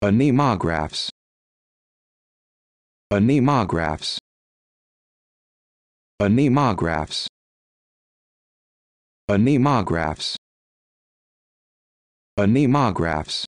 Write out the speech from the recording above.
anemographs anemographs anemographs anemographs anemographs